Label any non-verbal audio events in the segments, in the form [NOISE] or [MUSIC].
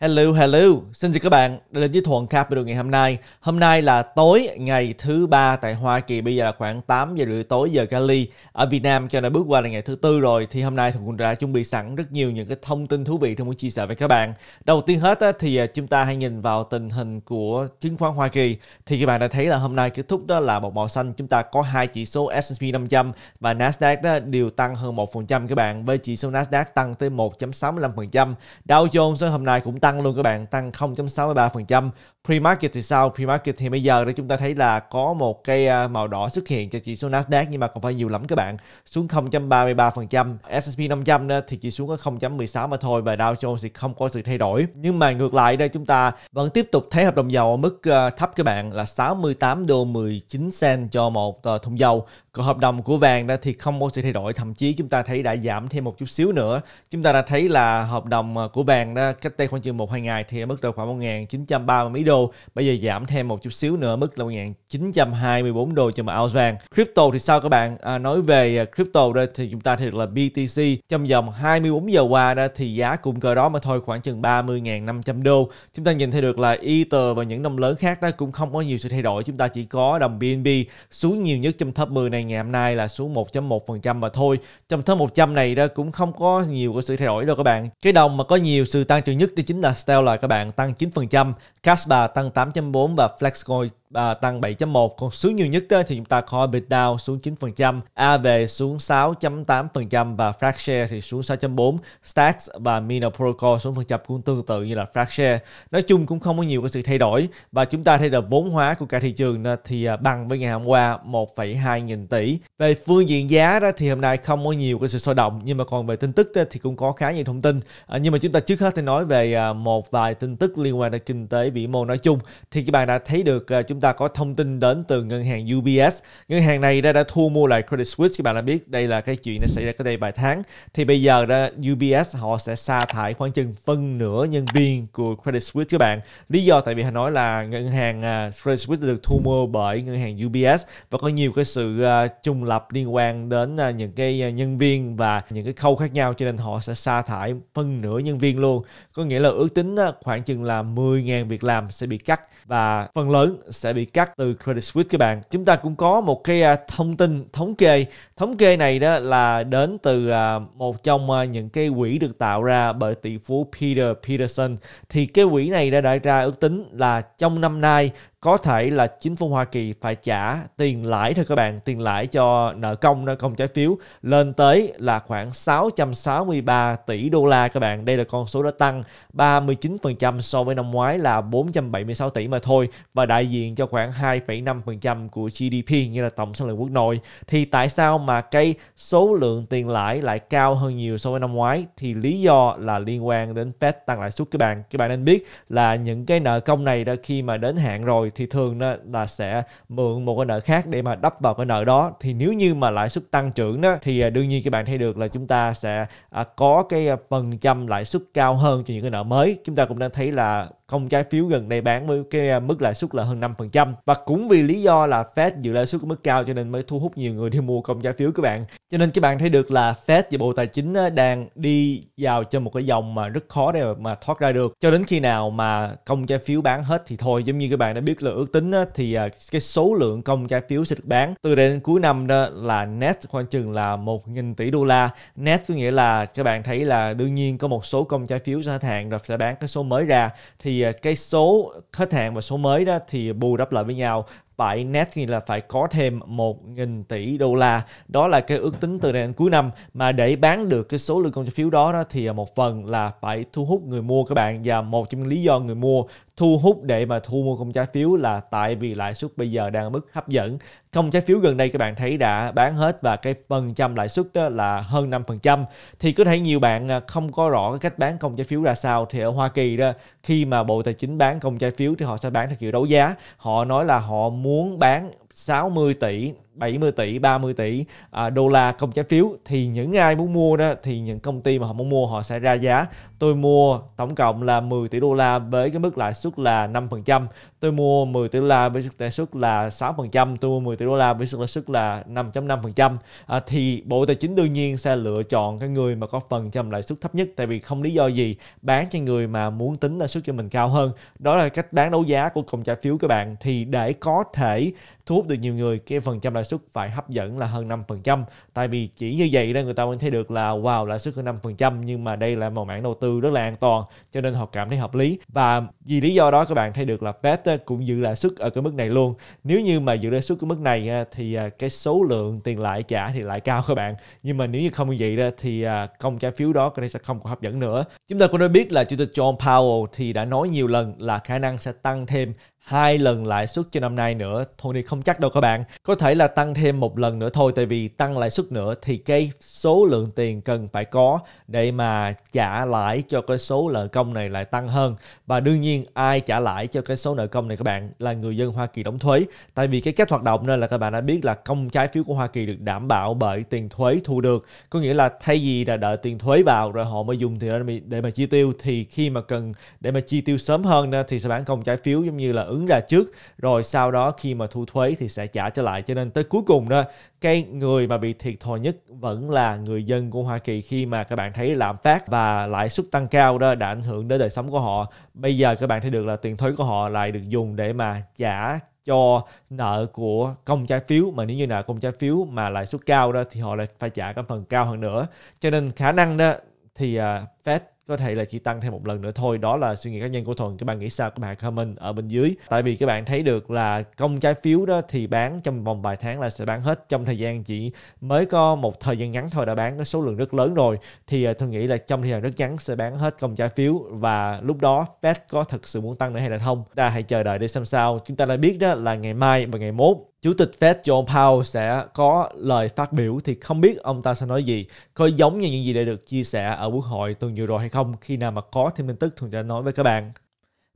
Hello, hello. Xin chào các bạn. Đây là Chí Thuận Capital ngày hôm nay. Hôm nay là tối ngày thứ ba tại Hoa Kỳ. Bây giờ là khoảng 8 giờ rưỡi tối giờ Cali. Ở Việt Nam cho đã bước qua là ngày thứ tư rồi. Thì hôm nay Thuận cũng đã chuẩn bị sẵn rất nhiều những cái thông tin thú vị Thuận muốn chia sẻ với các bạn. Đầu tiên hết thì à, chúng ta hãy nhìn vào tình hình của chứng khoán Hoa Kỳ. Thì các bạn đã thấy là hôm nay kết thúc đó là một màu xanh. Chúng ta có hai chỉ số S&P 500 và Nasdaq đó đều tăng hơn 1% các bạn. Với chỉ số Nasdaq tăng tới 1.65%. Dow Jones hôm nay cũng tăng tăng luôn các bạn, tăng 0.63%. Pre-market thì sao? Pre-market thì bây giờ để chúng ta thấy là có một cái à, màu đỏ xuất hiện cho chỉ số Nasdaq nhưng mà còn phải nhiều lắm các bạn, xuống 0.33%. S&P 500 thì chỉ xuống có 0.16 mà thôi và Dow Jones thì không có sự thay đổi. Nhưng mà ngược lại đây chúng ta vẫn tiếp tục thấy hợp đồng dầu ở mức à, thấp các bạn là 68 đô 19 cent cho một à, thùng dầu. Còn hợp đồng của vàng đó thì không có sự thay đổi, thậm chí chúng ta thấy đã giảm thêm một chút xíu nữa. Chúng ta đã thấy là hợp đồng của vàng đó cách đây khoảng chừng 1 2 ngày thì ở mức là khoảng 1930 mỹ đô bây giờ giảm thêm một chút xíu nữa mức là 924 đô cho một ounce vàng. Crypto thì sao các bạn? À, nói về à, crypto đây thì chúng ta thấy được là BTC trong vòng 24 giờ qua đó thì giá cũng cờ đó mà thôi khoảng chừng 30.500 đô. Chúng ta nhìn thấy được là Ether và những đồng lớn khác đó cũng không có nhiều sự thay đổi. Chúng ta chỉ có đồng BNB xuống nhiều nhất trong top 10 này ngày hôm nay là xuống 1.1% mà thôi. Trong top 100 này đó cũng không có nhiều có sự thay đổi đâu các bạn. Cái đồng mà có nhiều sự tăng trưởng nhất thì chính là Stellar các bạn tăng 9%, Caspa tăng 8.4 và Flexcoin à, tăng 7.1. Còn xuống nhiều nhất thì chúng ta có bitdao xuống 9%, AV xuống 6.8% và Fractshare thì xuống 6.4, Stacks và Mino Protocol xuống phần trăm cũng tương tự như là Fractshare. Nói chung cũng không có nhiều cái sự thay đổi và chúng ta thấy được vốn hóa của cả thị trường thì à, bằng với ngày hôm qua 1,2 nghìn tỷ. Về phương diện giá đó thì hôm nay không có nhiều cái sự sôi động nhưng mà còn về tin tức thì cũng có khá nhiều thông tin. À, nhưng mà chúng ta trước hết thì nói về à, một vài tin tức liên quan đến kinh tế vĩ mô nói chung thì các bạn đã thấy được chúng chúng ta có thông tin đến từ ngân hàng UBS. Ngân hàng này đã, đã thu mua lại Credit Suisse. Các bạn đã biết đây là cái chuyện nó xảy ra cách đây vài tháng. Thì bây giờ ra UBS họ sẽ sa thải khoảng chừng phân nửa nhân viên của Credit Suisse các bạn. Lý do tại vì họ nói là ngân hàng à, Credit Suisse được thu mua bởi ngân hàng UBS và có nhiều cái sự à, trung lập liên quan đến à, những cái nhân viên và những cái khâu khác nhau cho nên họ sẽ sa thải phân nửa nhân viên luôn. Có nghĩa là ước tính khoảng chừng là 10.000 việc làm sẽ bị cắt và phần lớn sẽ sẽ bị cắt từ Credit Suisse các bạn. Chúng ta cũng có một cái à, thông tin thống kê. Thống kê này đó là đến từ à, một trong à, những cái quỹ được tạo ra bởi tỷ phú Peter Peterson. Thì cái quỹ này đã đại ra ước tính là trong năm nay có thể là chính phủ Hoa Kỳ phải trả tiền lãi thôi các bạn, tiền lãi cho nợ công nợ công trái phiếu lên tới là khoảng 663 tỷ đô la các bạn. Đây là con số đã tăng 39% so với năm ngoái là 476 tỷ mà thôi và đại diện cho khoảng 2,5% của GDP như là tổng sản lượng quốc nội. Thì tại sao mà cái số lượng tiền lãi lại cao hơn nhiều so với năm ngoái thì lý do là liên quan đến Fed tăng lãi suất các bạn. Các bạn nên biết là những cái nợ công này đã khi mà đến hạn rồi rồi thì thường đó là sẽ mượn một cái nợ khác để mà đắp vào cái nợ đó thì nếu như mà lãi suất tăng trưởng đó thì à, đương nhiên các bạn thấy được là chúng ta sẽ à, có cái à, phần trăm lãi suất cao hơn cho những cái nợ mới chúng ta cũng đang thấy là không trái phiếu gần đây bán với cái à, mức lãi suất là hơn 5% và cũng vì lý do là Fed giữ lãi suất ở mức cao cho nên mới thu hút nhiều người đi mua công trái phiếu các bạn. Cho nên các bạn thấy được là Fed và Bộ Tài chính à, đang đi vào cho một cái dòng mà rất khó để mà thoát ra được. Cho đến khi nào mà công trái phiếu bán hết thì thôi, giống như các bạn đã biết là ước tính thì à, cái số lượng công trái phiếu sẽ được bán từ đây đến cuối năm đó là net khoảng chừng là 1.000 tỷ đô la. Net có nghĩa là các bạn thấy là đương nhiên có một số công trái phiếu gia hạn rồi sẽ bán cái số mới ra thì À, cái số khách hàng và số mới đó thì bù đắp lại với nhau phải net nghĩa là phải có thêm 1.000 tỷ đô la. Đó là cái ước tính từ đây đến cuối năm. Mà để bán được cái số lượng công trái phiếu đó, đó thì một phần là phải thu hút người mua các bạn và một trong những lý do người mua thu hút để mà thu mua công trái phiếu là tại vì lãi suất bây giờ đang ở mức hấp dẫn. Công trái phiếu gần đây các bạn thấy đã bán hết và cái phần trăm lãi suất đó là hơn 5%. Thì có thể nhiều bạn à, không có rõ cái cách bán công trái phiếu ra sao thì ở Hoa Kỳ đó khi mà Bộ Tài chính bán công trái phiếu thì họ sẽ bán theo kiểu đấu giá. Họ nói là họ mua muốn bán 60 tỷ, 70 tỷ, 30 tỷ à, đô la công trái phiếu thì những ai muốn mua đó thì những công ty mà họ muốn mua họ sẽ ra giá. Tôi mua tổng cộng là 10 tỷ đô la với cái mức lãi suất là 5%. Tôi mua 10 tỷ đô la với lãi suất là 6%, tôi mua 10 tỷ đô la với lãi suất là 5.5%. À, thì Bộ Tài chính đương nhiên sẽ lựa chọn cái người mà có phần trăm lãi suất thấp nhất tại vì không lý do gì bán cho người mà muốn tính lãi suất cho mình cao hơn. Đó là cách bán đấu giá của công trái phiếu các bạn thì để có thể thu hút từ nhiều người cái phần trăm lãi suất phải hấp dẫn là hơn 5% tại vì chỉ như vậy đó người ta mới thấy được là wow lãi suất hơn 5% nhưng mà đây là một mảng đầu tư rất là an toàn cho nên họ cảm thấy hợp lý và vì lý do đó các bạn thấy được là Fed cũng giữ lãi suất ở cái mức này luôn nếu như mà giữ lãi suất cái mức này thì à, cái số lượng tiền lãi trả thì lại cao các bạn nhưng mà nếu như không như vậy đó thì công à, trái phiếu đó có thể sẽ không còn hấp dẫn nữa chúng ta cũng đã biết là chủ tịch John Powell thì đã nói nhiều lần là khả năng sẽ tăng thêm hai lần lãi suất cho năm nay nữa Tony không chắc đâu các bạn có thể là tăng thêm một lần nữa thôi tại vì tăng lãi suất nữa thì cái số lượng tiền cần phải có để mà trả lãi cho cái số nợ công này lại tăng hơn và đương nhiên ai trả lãi cho cái số nợ công này các bạn là người dân Hoa Kỳ đóng thuế tại vì cái cách hoạt động nên là các bạn đã biết là công trái phiếu của Hoa Kỳ được đảm bảo bởi tiền thuế thu được có nghĩa là thay vì là đợi tiền thuế vào rồi họ mới dùng thì để mà chi tiêu thì khi mà cần để mà chi tiêu sớm hơn thì sẽ bán công trái phiếu giống như là ứng thưởng ra trước rồi sau đó khi mà thu thuế thì sẽ trả trở lại cho nên tới cuối cùng đó cái người mà bị thiệt thòi nhất vẫn là người dân của Hoa Kỳ khi mà các bạn thấy lạm phát và lãi suất tăng cao đó đã ảnh hưởng đến đời sống của họ bây giờ các bạn thấy được là tiền thuế của họ lại được dùng để mà trả cho nợ của công trái phiếu mà nếu như nợ công trái phiếu mà lãi suất cao đó thì họ lại phải trả cái phần cao hơn nữa cho nên khả năng đó thì uh, Fed có thể là chỉ tăng thêm một lần nữa thôi đó là suy nghĩ cá nhân của thuần các bạn nghĩ sao các bạn comment ở bên dưới tại vì các bạn thấy được là công trái phiếu đó thì bán trong vòng vài tháng là sẽ bán hết trong thời gian chỉ mới có một thời gian ngắn thôi đã bán cái số lượng rất lớn rồi thì à, tôi nghĩ là trong thời gian rất ngắn sẽ bán hết công trái phiếu và lúc đó Fed có thật sự muốn tăng nữa hay là không ta hãy chờ đợi để xem sao chúng ta đã biết đó là ngày mai và ngày mốt Chủ tịch Fed John Powell sẽ có lời phát biểu thì không biết ông ta sẽ nói gì, có giống như những gì đã được chia sẻ ở Quốc hội tuần vừa rồi hay không khi nào mà có thêm tin tức thường sẽ nói với các bạn.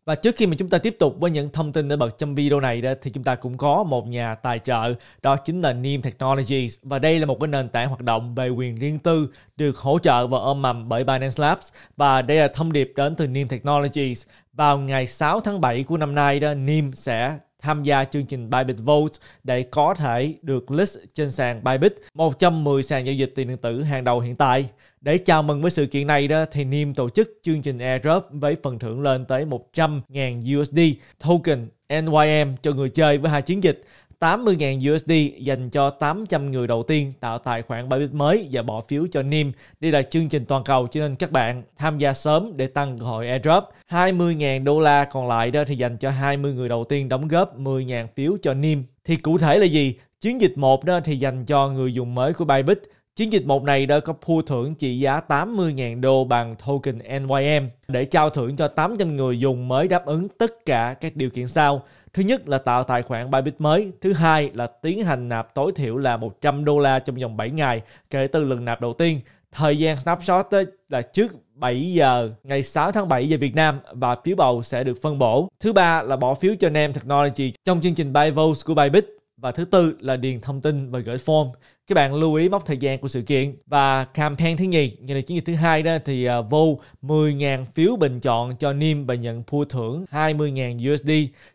Và trước khi mà chúng ta tiếp tục với những thông tin nổi bật trong video này đó, thì chúng ta cũng có một nhà tài trợ đó chính là Neem Technologies và đây là một cái nền tảng hoạt động về quyền riêng tư được hỗ trợ và ôm mầm bởi Binance Labs và đây là thông điệp đến từ Neem Technologies vào ngày 6 tháng 7 của năm nay đó Neem sẽ tham gia chương trình Bybit Vote để có thể được list trên sàn Bybit, 110 sàn giao dịch tiền điện tử hàng đầu hiện tại. Để chào mừng với sự kiện này đó thì niêm tổ chức chương trình airdrop với phần thưởng lên tới 100.000 USD token NYM cho người chơi với hai chiến dịch 80.000 USD dành cho 800 người đầu tiên tạo tài khoản Bybit mới và bỏ phiếu cho NIM. Đây là chương trình toàn cầu cho nên các bạn tham gia sớm để tăng cơ hội airdrop. 20.000 đô la còn lại đó thì dành cho 20 người đầu tiên đóng góp 10.000 phiếu cho NIM. Thì cụ thể là gì? Chiến dịch 1 đó thì dành cho người dùng mới của Bybit, Chiến dịch một này đã có thu thưởng trị giá 80.000 đô bằng token NYM để trao thưởng cho 800 người dùng mới đáp ứng tất cả các điều kiện sau. Thứ nhất là tạo tài khoản Bybit mới. Thứ hai là tiến hành nạp tối thiểu là 100 đô la trong vòng 7 ngày kể từ lần nạp đầu tiên. Thời gian snapshot là trước 7 giờ ngày 6 tháng 7 giờ Việt Nam và phiếu bầu sẽ được phân bổ. Thứ ba là bỏ phiếu cho NEM Technology trong chương trình Buy Votes của Bybit và thứ tư là điền thông tin và gửi form các bạn lưu ý mốc thời gian của sự kiện và campaign thứ nhì ngày này chiến dịch thứ hai đó thì à, vô 10.000 phiếu bình chọn cho Nim và nhận thua thưởng 20.000 USD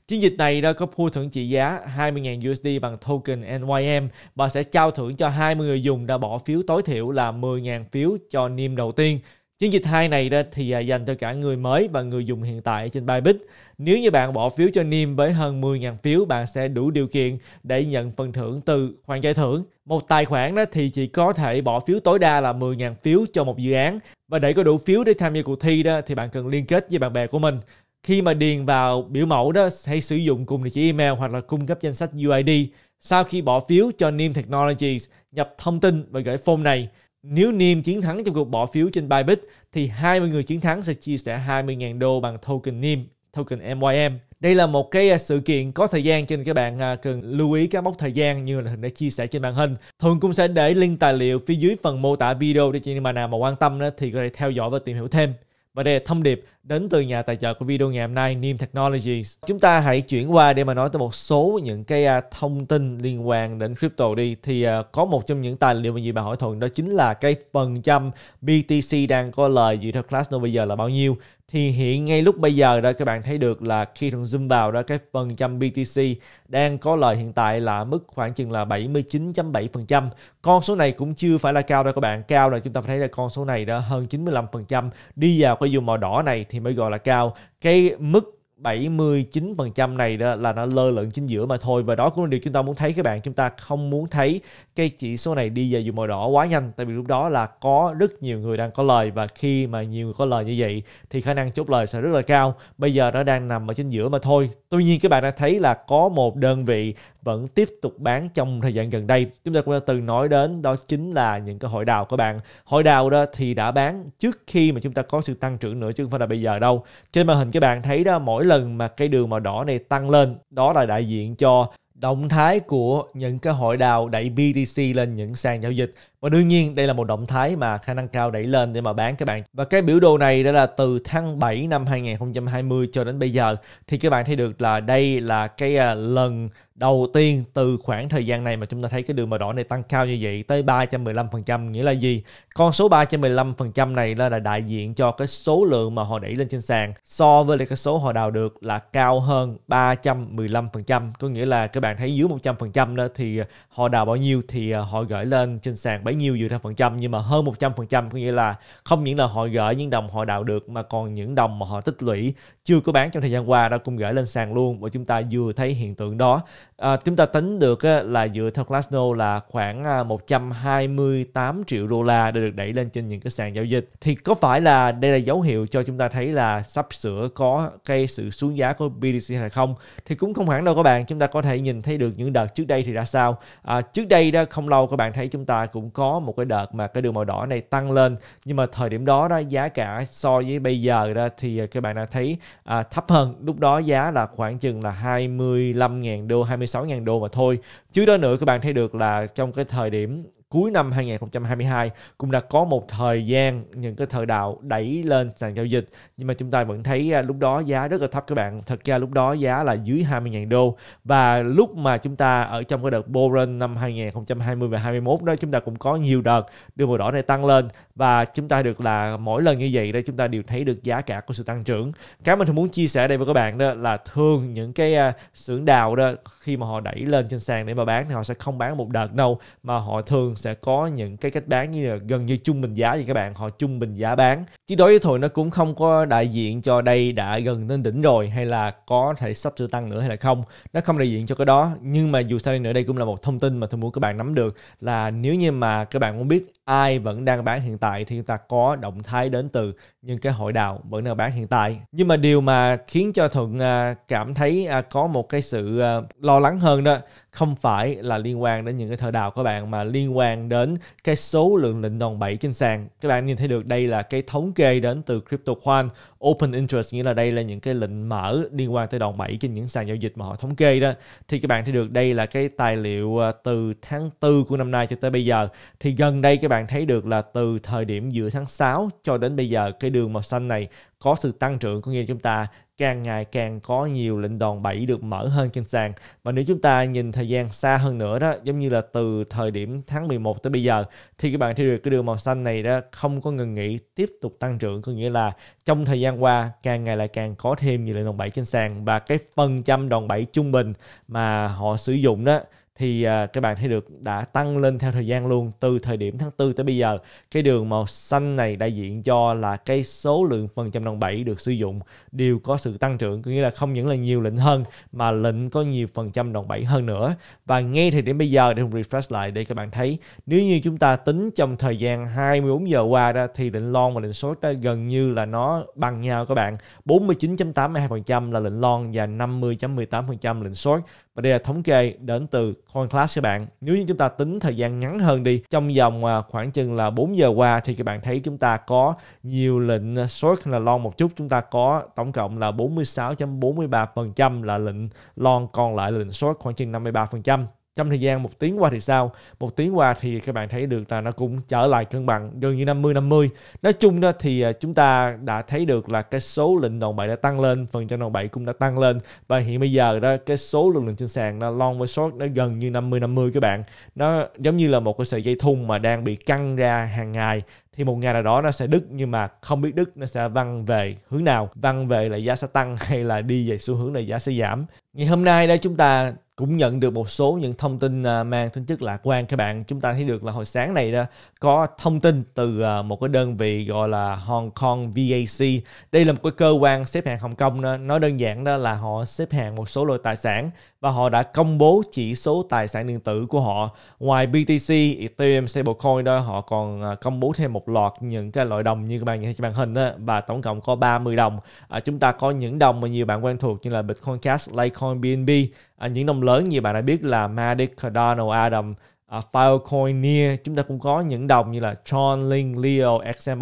chiến dịch này đó có thua thưởng trị giá 20.000 USD bằng token NYM và sẽ trao thưởng cho 20 người dùng đã bỏ phiếu tối thiểu là 10.000 phiếu cho Nim đầu tiên Chiến dịch 2 này đó thì à, dành cho cả người mới và người dùng hiện tại trên Bybit. Nếu như bạn bỏ phiếu cho Nim với hơn 10.000 phiếu, bạn sẽ đủ điều kiện để nhận phần thưởng từ khoản giải thưởng. Một tài khoản đó thì chỉ có thể bỏ phiếu tối đa là 10.000 phiếu cho một dự án. Và để có đủ phiếu để tham gia cuộc thi đó thì bạn cần liên kết với bạn bè của mình. Khi mà điền vào biểu mẫu đó, hãy sử dụng cùng địa chỉ email hoặc là cung cấp danh sách UID. Sau khi bỏ phiếu cho Nim Technologies, nhập thông tin và gửi form này, nếu Niêm chiến thắng trong cuộc bỏ phiếu trên Bybit thì 20 người chiến thắng sẽ chia sẻ 20.000 đô bằng token Niêm, token MYM. Đây là một cái à, sự kiện có thời gian cho nên các bạn à, cần lưu ý các mốc thời gian như là hình đã chia sẻ trên màn hình. Thường cũng sẽ để link tài liệu phía dưới phần mô tả video để cho những mà nào mà quan tâm thì có thể theo dõi và tìm hiểu thêm. Và đây là thông điệp đến từ nhà tài trợ của video ngày hôm nay, Neem Technologies. Chúng ta hãy chuyển qua để mà nói tới một số những cái à, thông tin liên quan đến crypto đi. Thì à, có một trong những tài liệu mà gì bà hỏi thuận đó chính là cái phần trăm BTC đang có lời dự theo class nó bây giờ là bao nhiêu thì hiện ngay lúc bây giờ đó các bạn thấy được là khi thằng zoom vào đó cái phần trăm BTC đang có lời hiện tại là mức khoảng chừng là 79.7%. Con số này cũng chưa phải là cao đâu các bạn. Cao là chúng ta thấy là con số này đó hơn 95% đi vào cái vùng màu đỏ này thì mới gọi là cao. Cái mức 79% này đó là nó lơ lửng chính giữa mà thôi và đó cũng là điều chúng ta muốn thấy các bạn chúng ta không muốn thấy cái chỉ số này đi vào dù màu đỏ quá nhanh tại vì lúc đó là có rất nhiều người đang có lời và khi mà nhiều người có lời như vậy thì khả năng chốt lời sẽ rất là cao bây giờ nó đang nằm ở chính giữa mà thôi tuy nhiên các bạn đã thấy là có một đơn vị vẫn tiếp tục bán trong thời gian gần đây chúng ta cũng đã từng nói đến đó chính là những cái hội đào các bạn hội đào đó thì đã bán trước khi mà chúng ta có sự tăng trưởng nữa chứ không phải là bây giờ đâu trên màn hình các bạn thấy đó mỗi lần mà cái đường màu đỏ này tăng lên đó là đại diện cho động thái của những cái hội đào đẩy BTC lên những sàn giao dịch và đương nhiên đây là một động thái mà khả năng cao đẩy lên để mà bán các bạn và cái biểu đồ này đó là từ tháng 7 năm 2020 cho đến bây giờ thì các bạn thấy được là đây là cái à, lần đầu tiên từ khoảng thời gian này mà chúng ta thấy cái đường màu đỏ này tăng cao như vậy tới 315% nghĩa là gì? Con số 315% này là, là đại diện cho cái số lượng mà họ đẩy lên trên sàn so với lại cái số họ đào được là cao hơn 315% có nghĩa là các bạn thấy dưới 100% đó thì họ đào bao nhiêu thì à, họ gửi lên trên sàn bấy nhiêu dựa theo phần trăm nhưng mà hơn 100% có nghĩa là không những là họ gửi những đồng họ đào được mà còn những đồng mà họ tích lũy chưa có bán trong thời gian qua đã cũng gửi lên sàn luôn và chúng ta vừa thấy hiện tượng đó À, chúng ta tính được á, là dựa theo Glassnode là khoảng 128 à, triệu đô la đã được đẩy lên trên những cái sàn giao dịch thì có phải là đây là dấu hiệu cho chúng ta thấy là sắp sửa có cái sự xuống giá của BTC hay không thì cũng không hẳn đâu các bạn chúng ta có thể nhìn thấy được những đợt trước đây thì ra sao à, trước đây đó không lâu các bạn thấy chúng ta cũng có một cái đợt mà cái đường màu đỏ này tăng lên nhưng mà thời điểm đó đó giá cả so với bây giờ đó thì các bạn đã thấy à, thấp hơn lúc đó giá là khoảng chừng là 25.000 đô 26.000 đô mà thôi chứ đó nữa các bạn thấy được là trong cái thời điểm cuối năm 2022 cũng đã có một thời gian những cái thời đạo đẩy lên sàn giao dịch nhưng mà chúng ta vẫn thấy à, lúc đó giá rất là thấp các bạn thật ra lúc đó giá là dưới 20.000 đô và lúc mà chúng ta ở trong cái đợt bull run năm 2020 và 21 đó chúng ta cũng có nhiều đợt đưa màu đỏ này tăng lên và chúng ta được là mỗi lần như vậy đây chúng ta đều thấy được giá cả của sự tăng trưởng cái mình thường muốn chia sẻ đây với các bạn đó là thường những cái à, xưởng đào đó khi mà họ đẩy lên trên sàn để mà bán thì họ sẽ không bán một đợt đâu mà họ thường sẽ có những cái cách bán như là gần như trung bình giá gì các bạn họ trung bình giá bán chứ đối với thuận nó cũng không có đại diện cho đây đã gần lên đỉnh rồi hay là có thể sắp sửa tăng nữa hay là không nó không đại diện cho cái đó nhưng mà dù sao đi nữa đây cũng là một thông tin mà tôi muốn các bạn nắm được là nếu như mà các bạn muốn biết ai vẫn đang bán hiện tại thì chúng ta có động thái đến từ những cái hội đào vẫn đang bán hiện tại nhưng mà điều mà khiến cho thuận à, cảm thấy à, có một cái sự à, lo lắng hơn đó không phải là liên quan đến những cái thợ đào của bạn mà liên quan đến cái số lượng lệnh đòn bẩy trên sàn. Các bạn nhìn thấy được đây là cái thống kê đến từ CryptoQuant Open Interest nghĩa là đây là những cái lệnh mở liên quan tới đòn bẩy trên những sàn giao dịch mà họ thống kê đó. Thì các bạn thấy được đây là cái tài liệu à, từ tháng 4 của năm nay cho tới bây giờ. Thì gần đây các bạn thấy được là từ thời điểm giữa tháng 6 cho đến bây giờ cái đường màu xanh này có sự tăng trưởng có nghĩa là chúng ta càng ngày càng có nhiều lệnh đòn bẩy được mở hơn trên sàn và nếu chúng ta nhìn thời gian xa hơn nữa đó giống như là từ thời điểm tháng 11 tới bây giờ thì các bạn thấy được cái đường màu xanh này đó không có ngừng nghỉ tiếp tục tăng trưởng có nghĩa là trong thời gian qua càng ngày lại càng có thêm nhiều lệnh đòn bẩy trên sàn và cái phần trăm đòn bẩy trung bình mà họ sử dụng đó thì à, các bạn thấy được đã tăng lên theo thời gian luôn từ thời điểm tháng 4 tới bây giờ cái đường màu xanh này đại diện cho là cái số lượng phần trăm đòn bẩy được sử dụng đều có sự tăng trưởng có nghĩa là không những là nhiều lệnh hơn mà lệnh có nhiều phần trăm đòn bẩy hơn nữa và ngay thời điểm bây giờ để refresh lại để các bạn thấy nếu như chúng ta tính trong thời gian 24 giờ qua đó thì lệnh long và lệnh short gần như là nó bằng nhau các bạn 49.82% là lệnh long và 50.18% lệnh short và đây là thống kê đến từ CoinClass các bạn. Nếu như chúng ta tính thời gian ngắn hơn đi, trong vòng à, khoảng chừng là 4 giờ qua thì các bạn thấy chúng ta có nhiều lệnh à, short là long một chút, chúng ta có tổng cộng là 46.43% là lệnh long còn lại là lệnh short khoảng chừng 53% trong thời gian một tiếng qua thì sao một tiếng qua thì các bạn thấy được là nó cũng trở lại cân bằng gần như 50 50 nói chung đó thì à, chúng ta đã thấy được là cái số lệnh đòn bảy đã tăng lên phần trăm đòn bảy cũng đã tăng lên và hiện bây giờ đó cái số lượng lượng trên sàn nó long với short nó gần như 50 50 các bạn nó giống như là một cái sợi dây thun mà đang bị căng ra hàng ngày thì một ngày nào đó nó sẽ đứt nhưng mà không biết đứt nó sẽ văng về hướng nào văng về là giá sẽ tăng [LAUGHS] hay là đi về xu hướng là giá sẽ giảm ngày hôm nay đây chúng ta cũng nhận được một số những thông tin à, mang tính chất lạc quan các bạn chúng ta thấy được là hồi sáng này đó có thông tin từ à, một cái đơn vị gọi là Hong Kong VAC đây là một cái cơ quan xếp hạng Hồng Kông đó. nói đơn giản đó là họ xếp hạng một số loại tài sản và họ đã công bố chỉ số tài sản điện tử của họ ngoài BTC Ethereum stablecoin đó họ còn à, công bố thêm một loạt những cái loại đồng như các bạn nhìn trên màn hình đó và tổng cộng có 30 đồng à, chúng ta có những đồng mà nhiều bạn quen thuộc như là Bitcoin Cash, Litecoin, BNB à, những đồng lớn như bạn đã biết là Matic, Cardano, Adam, uh, à, Filecoin, Near chúng ta cũng có những đồng như là Tron, Link, Leo, XMR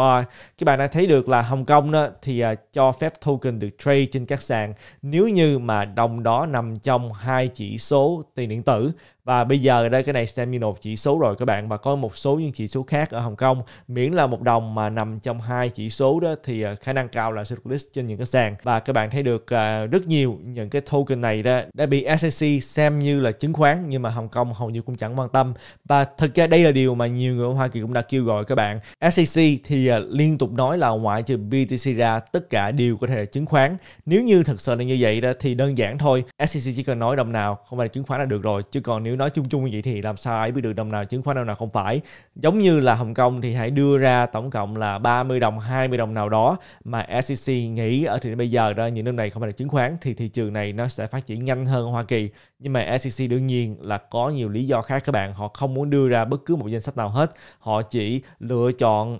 các bạn đã thấy được là Hồng Kông đó thì uh, cho phép token được trade trên các sàn nếu như mà đồng đó nằm trong hai chỉ số tiền điện tử và bây giờ đây cái này Stamino chỉ số rồi các bạn và có một số những chỉ số khác ở Hồng Kông miễn là một đồng mà nằm trong hai chỉ số đó thì ờ, khả năng cao là sẽ được list trên những cái sàn và các bạn thấy được ờ, rất nhiều những cái token này đó đã bị SEC xem như là chứng khoán nhưng mà Hồng Kông hầu như cũng chẳng quan tâm và thực ra đây là điều mà nhiều người ở Hoa Kỳ cũng đã kêu gọi các bạn SEC thì ờ, liên tục nói là ngoại trừ BTC ra tất cả đều có thể là chứng khoán nếu như thật sự là như vậy đó thì đơn giản thôi SEC chỉ cần nói đồng nào không phải là chứng khoán là được rồi chứ còn nếu kiểu nói chung chung như vậy thì làm sao ai biết được đồng nào chứng khoán đồng nào không phải giống như là Hồng Kông thì hãy đưa ra tổng cộng là 30 đồng 20 đồng nào đó mà SEC nghĩ ở thì bây giờ đó những năm này không phải là chứng khoán thì thị trường này nó sẽ phát triển nhanh hơn Hoa Kỳ nhưng mà SEC đương nhiên là có nhiều lý do khác các bạn họ không muốn đưa ra bất cứ một danh sách nào hết họ chỉ lựa chọn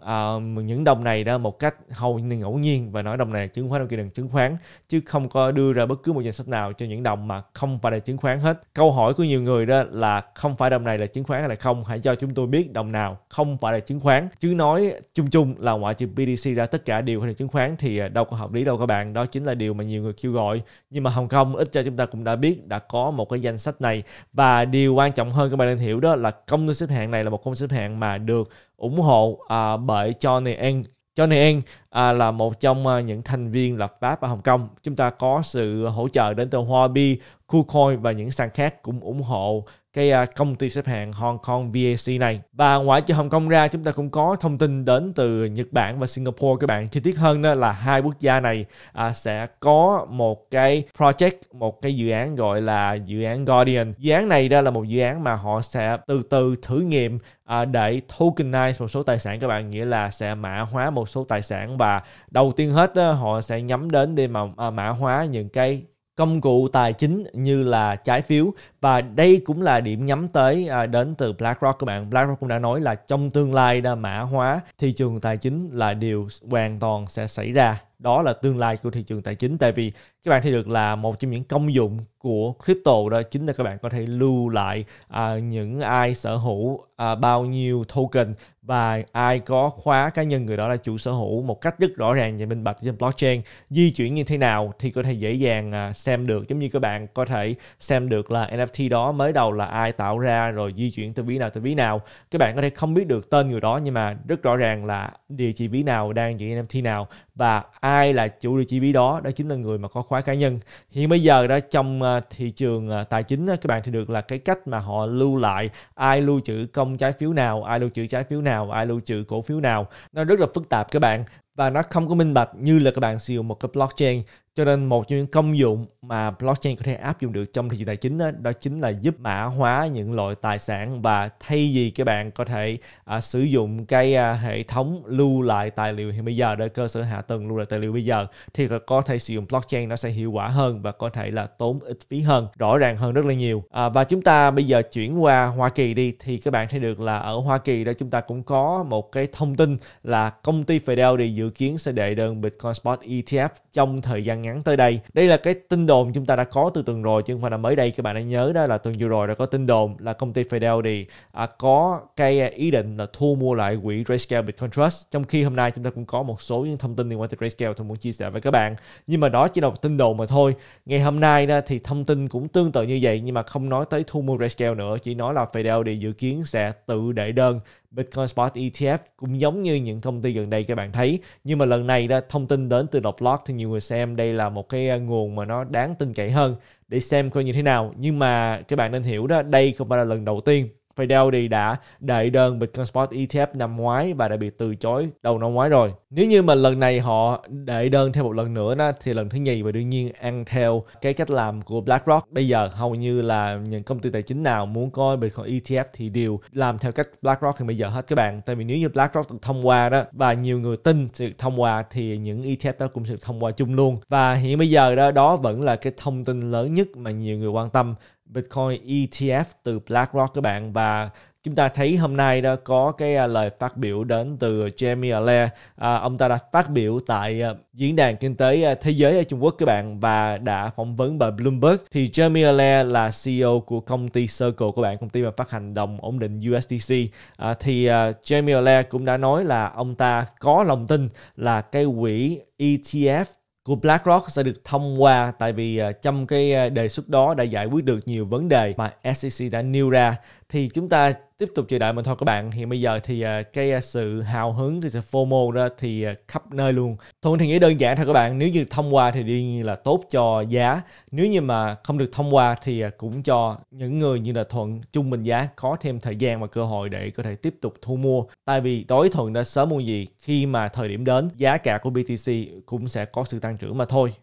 uh, những đồng này đó một cách hầu như ngẫu nhiên và nói đồng này chứng khoán đồng kia đồng chứng khoán chứ không có đưa ra bất cứ một danh sách nào cho những đồng mà không phải là chứng khoán hết câu hỏi của nhiều người đó là không phải đồng này là chứng khoán hay là không hãy cho chúng tôi biết đồng nào không phải là chứng khoán chứ nói chung chung là ngoại trừ BDC ra tất cả đều là chứng khoán thì à, đâu có hợp lý đâu các bạn đó chính là điều mà nhiều người kêu gọi nhưng mà Hồng Kông ít cho chúng ta cũng đã biết đã có một cái danh sách này và điều quan trọng hơn các bạn nên hiểu đó là công ty xếp hạng này là một công ty xếp hạng mà được ủng hộ uh, bởi Johnny Eng Johnny Eng à, là một trong à, những thành viên lập pháp ở Hồng Kông. Chúng ta có sự hỗ trợ đến từ Huobi, KuCoin và những sàn khác cũng ủng hộ cái à, công ty xếp hạng Hong Kong VAC này. Và ngoài cho Hồng Kông ra, chúng ta cũng có thông tin đến từ Nhật Bản và Singapore các bạn. Chi tiết hơn đó là hai quốc gia này à, sẽ có một cái project, một cái dự án gọi là dự án Guardian. Dự án này đó là một dự án mà họ sẽ từ từ thử nghiệm à, để tokenize một số tài sản các bạn, nghĩa là sẽ mã hóa một số tài sản và và đầu tiên hết họ sẽ nhắm đến để mà à, mã hóa những cái công cụ tài chính như là trái phiếu và đây cũng là điểm nhắm tới à, đến từ BlackRock các bạn. BlackRock cũng đã nói là trong tương lai đa mã hóa thị trường tài chính là điều hoàn toàn sẽ xảy ra đó là tương lai của thị trường tài chính tại vì các bạn thấy được là một trong những công dụng của crypto đó chính là các bạn có thể lưu lại à, những ai sở hữu à, bao nhiêu token và ai có khóa cá nhân người đó là chủ sở hữu một cách rất rõ ràng và minh bạch trên blockchain di chuyển như thế nào thì có thể dễ dàng à, xem được giống như các bạn có thể xem được là NFT đó mới đầu là ai tạo ra rồi di chuyển từ ví nào từ ví nào các bạn có thể không biết được tên người đó nhưng mà rất rõ ràng là địa chỉ ví nào đang giữ NFT nào và ai là chủ địa chỉ ví đó đó chính là người mà có khóa cá nhân hiện bây giờ đó trong à, thị trường à, tài chính các bạn thì được là cái cách mà họ lưu lại ai lưu trữ công trái phiếu nào ai lưu trữ trái phiếu nào ai lưu trữ cổ phiếu nào nó rất là phức tạp các bạn và nó không có minh bạch như là các bạn sử dụng một cái blockchain cho nên một trong những công dụng mà blockchain có thể áp dụng được trong thị trường tài chính đó, đó chính là giúp mã hóa những loại tài sản và thay vì các bạn có thể à, sử dụng cái à, hệ thống lưu lại tài liệu hiện bây giờ để cơ sở hạ tầng lưu lại tài liệu bây giờ thì có thể sử dụng blockchain nó sẽ hiệu quả hơn và có thể là tốn ít phí hơn rõ ràng hơn rất là nhiều à, và chúng ta bây giờ chuyển qua Hoa Kỳ đi thì các bạn thấy được là ở Hoa Kỳ đó chúng ta cũng có một cái thông tin là công ty Fidelity dự kiến sẽ đệ đơn Bitcoin Spot ETF trong thời gian ngắn tới đây đây là cái tin đồn chúng ta đã có từ tuần rồi chứ không phải là mới đây các bạn đã nhớ đó là tuần vừa rồi đã có tin đồn là công ty Fidelity à, có cái à, ý định là thu mua lại quỹ Grayscale Bitcoin Trust trong khi hôm nay chúng ta cũng có một số những thông tin liên quan tới Grayscale tôi muốn chia sẻ với các bạn nhưng mà đó chỉ là một tin đồn mà thôi ngày hôm nay đó thì thông tin cũng tương tự như vậy nhưng mà không nói tới thu mua Grayscale nữa chỉ nói là Fidelity dự kiến sẽ tự đệ đơn Bitcoin Spot ETF cũng giống như những công ty gần đây các bạn thấy nhưng mà lần này đó thông tin đến từ độc blog thì nhiều người xem đây là một cái à, nguồn mà nó đáng tin cậy hơn để xem coi như thế nào nhưng mà các bạn nên hiểu đó đây không phải là lần đầu tiên Fidel thì đã đệ đơn Bitcoin Spot ETF năm ngoái và đã bị từ chối đầu năm ngoái rồi. Nếu như mà lần này họ đệ đơn thêm một lần nữa đó, thì lần thứ nhì và đương nhiên ăn theo cái cách làm của BlackRock. Bây giờ hầu như là những công ty tài chính nào muốn có Bitcoin ETF thì đều làm theo cách BlackRock thì bây giờ hết các bạn. Tại vì nếu như BlackRock được thông qua đó và nhiều người tin sự thông qua thì những ETF đó cũng sẽ thông qua chung luôn. Và hiện bây giờ đó đó vẫn là cái thông tin lớn nhất mà nhiều người quan tâm Bitcoin ETF từ BlackRock các bạn và chúng ta thấy hôm nay đã có cái à, lời phát biểu đến từ Jamie Allaire à, ông ta đã phát biểu tại à, diễn đàn kinh tế à, thế giới ở Trung Quốc các bạn và đã phỏng vấn bởi Bloomberg thì Jamie Allaire là CEO của công ty Circle các bạn công ty mà phát hành đồng ổn định USDC à, thì à, Jamie Allaire cũng đã nói là ông ta có lòng tin là cái quỹ ETF của BlackRock sẽ được thông qua tại vì à, trong cái à, đề xuất đó đã giải quyết được nhiều vấn đề mà SEC đã nêu ra thì chúng ta tiếp tục chờ đợi mình thôi các bạn hiện bây giờ thì à, cái à, sự hào hứng thì sự FOMO đó thì à, khắp nơi luôn thôi thì nghĩ đơn giản thôi các bạn nếu như thông qua thì đương nhiên là tốt cho giá nếu như mà không được thông qua thì cũng cho những người như là thuận trung bình giá có thêm thời gian và cơ hội để có thể tiếp tục thu mua tại vì tối thuận đã sớm mua gì khi mà thời điểm đến giá cả của BTC cũng sẽ có sự tăng trưởng mà thôi